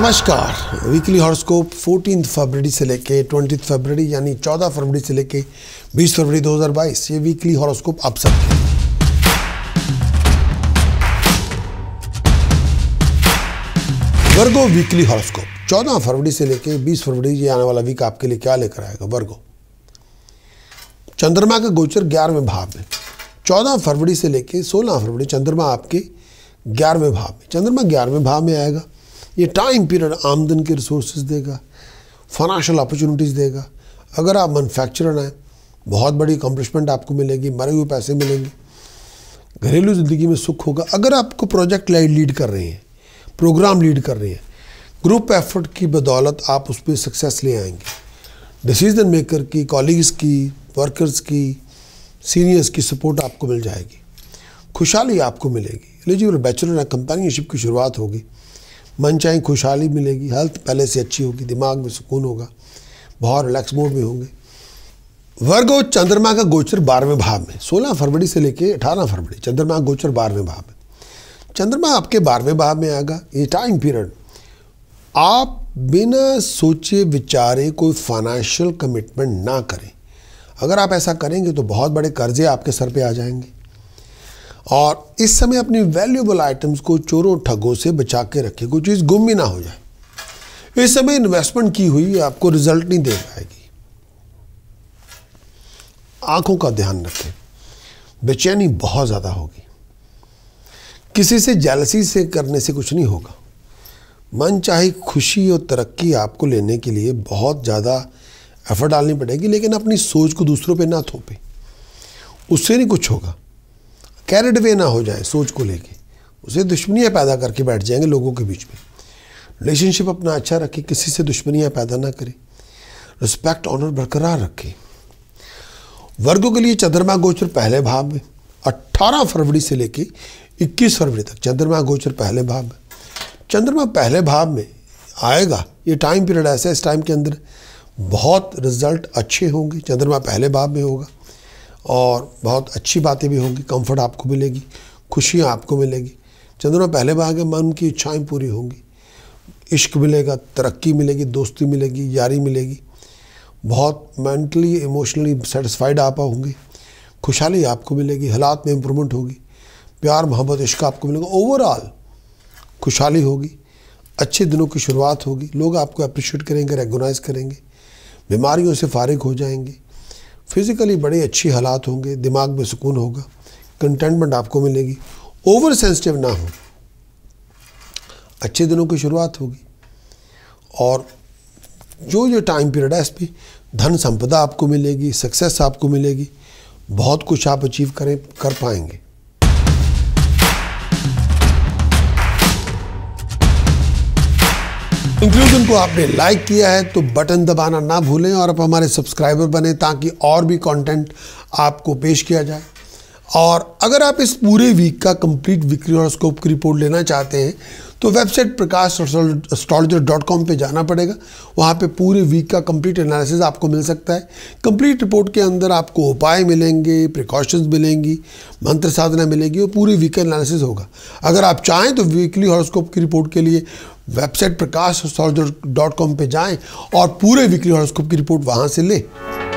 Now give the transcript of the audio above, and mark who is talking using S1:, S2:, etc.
S1: नमस्कार weekly horoscope fourteen फरवरी से लेके ट्वेंटी फरवरी यानी चौदह फरवरी से लेके बीस फरवरी 2022 ये वीकली हॉरोस्कोप आप सब वर्गो वीकली हॉरोस्कोप 14 फरवरी से लेके 20 फरवरी ये आने वाला वीक आपके लिए क्या लेकर आएगा वर्गो चंद्रमा का गोचर ग्यारहवें भाव में 14 फरवरी से लेके 16 फरवरी चंद्रमा आपके ग्यारहवें भाव में चंद्रमा ग्यारहवें भाव में आएगा ये टाइम पीरियड आमदन के रिसोर्स देगा फाइनेंशियल अपॉर्चुनिटीज़ देगा अगर आप मैनुफैक्चरर हैं बहुत बड़ी अकम्पलिशमेंट आपको मिलेगी मरे हुए पैसे मिलेंगे घरेलू ज़िंदगी में सुख होगा अगर आपको प्रोजेक्ट लाइड लीड कर रहे हैं प्रोग्राम लीड कर रहे हैं ग्रुप एफर्ट की बदौलत आप उस पर सक्सेस ले आएंगे डिसीजन मेकर की कॉलीग्स की वर्कर्स की सीनियर्स की सपोर्ट आपको मिल जाएगी खुशहाली आपको मिलेगी एलिजिबल बैचलर कंपेनियनशिप की शुरुआत होगी मन चाहे खुशहाली मिलेगी हेल्थ पहले से अच्छी होगी दिमाग में सुकून होगा बहुत रिलैक्स मूड में होंगे वर्ग और चंद्रमा का गोचर बारहवें भाव में सोलह फरवरी से लेकर अठारह फरवरी चंद्रमा का गोचर बारहवें भाव में चंद्रमा आपके बारहवें भाव में आएगा ये टाइम पीरियड आप बिना सोचे विचारे कोई फाइनेंशियल कमिटमेंट ना करें अगर आप ऐसा करेंगे तो बहुत बड़े कर्जे आपके सर पे आ जाएंगे और इस समय अपनी वैल्यूबल आइटम्स को चोरों ठगों से बचा के रखें कोई चीज़ गुम भी ना हो जाए इस समय इन्वेस्टमेंट की हुई आपको रिजल्ट नहीं दे पाएगी आंखों का ध्यान रखें बेचैनी बहुत ज़्यादा होगी किसी से जालसी से करने से कुछ नहीं होगा मन चाहे खुशी और तरक्की आपको लेने के लिए बहुत ज़्यादा एफर्ट डालनी पड़ेगी लेकिन अपनी सोच को दूसरों पे ना थोपे उससे नहीं कुछ होगा कैरिड वे ना हो जाए सोच को लेके उसे दुश्मनियाँ पैदा करके बैठ जाएंगे लोगों के बीच में रिलेशनशिप अपना अच्छा रखे किसी से दुश्मनियाँ पैदा ना करे रिस्पेक्ट ऑनर बरकरार रखे वर्गों के लिए चंद्रमा गोचर पहले भाव में 18 फरवरी से लेके 21 फरवरी तक चंद्रमा गोचर पहले भाव में चंद्रमा पहले भाव में आएगा ये टाइम पीरियड ऐसा है इस टाइम के अंदर बहुत रिजल्ट अच्छे होंगे चंद्रमा पहले भाव में होगा और बहुत अच्छी बातें भी होंगी कंफर्ट आपको मिलेगी खुशियाँ आपको मिलेगी चंद्रमा पहले भाग में मन की इच्छाएं पूरी होंगी इश्क मिलेगा तरक्की मिलेगी दोस्ती मिलेगी यारी मिलेगी बहुत मेंटली इमोशनली सेटिस्फाइड आप होंगे खुशहाली आपको मिलेगी हालात में इम्प्रूवमेंट होगी प्यार मोहब्बत इश्क आपको मिलेगा ओवरऑल खुशहाली होगी अच्छे दिनों की शुरुआत होगी लोग आपको अप्रिशिएट करेंगे रेगोनाइज करेंगे बीमारियों से फारिग हो जाएंगे फिज़िकली बड़े अच्छी हालात होंगे दिमाग में सुकून होगा कंटेंटमेंट आपको मिलेगी ओवर सेंसिटिव ना हो अच्छे दिनों की शुरुआत होगी और जो जो टाइम पीरियड है इसमें धन संपदा आपको मिलेगी सक्सेस आपको मिलेगी बहुत कुछ आप अचीव करें कर पाएंगे इंक्लूजन को आपने लाइक किया है तो बटन दबाना ना भूलें और आप हमारे सब्सक्राइबर बने ताकि और भी कंटेंट आपको पेश किया जाए और अगर आप इस पूरे वीक का कंप्लीट विक्री और स्कोप की रिपोर्ट लेना चाहते हैं तो website Prakash astrologer dot com पर जाना पड़ेगा वहाँ पे पूरे वीक का कंप्लीट एनालिसिस आपको मिल सकता है कंप्लीट रिपोर्ट के अंदर आपको उपाय मिलेंगे प्रिकॉशंस मिलेंगी मंत्र साधना मिलेगी और पूरे वीक का एनालिसिस होगा अगर आप चाहें तो वीकली हॉरोस्कोप की रिपोर्ट के लिए वेबसाइट प्रकाश डॉट कॉम पर जाएँ और पूरे विक्री हॉरोस्कोप की रिपोर्ट वहाँ से लें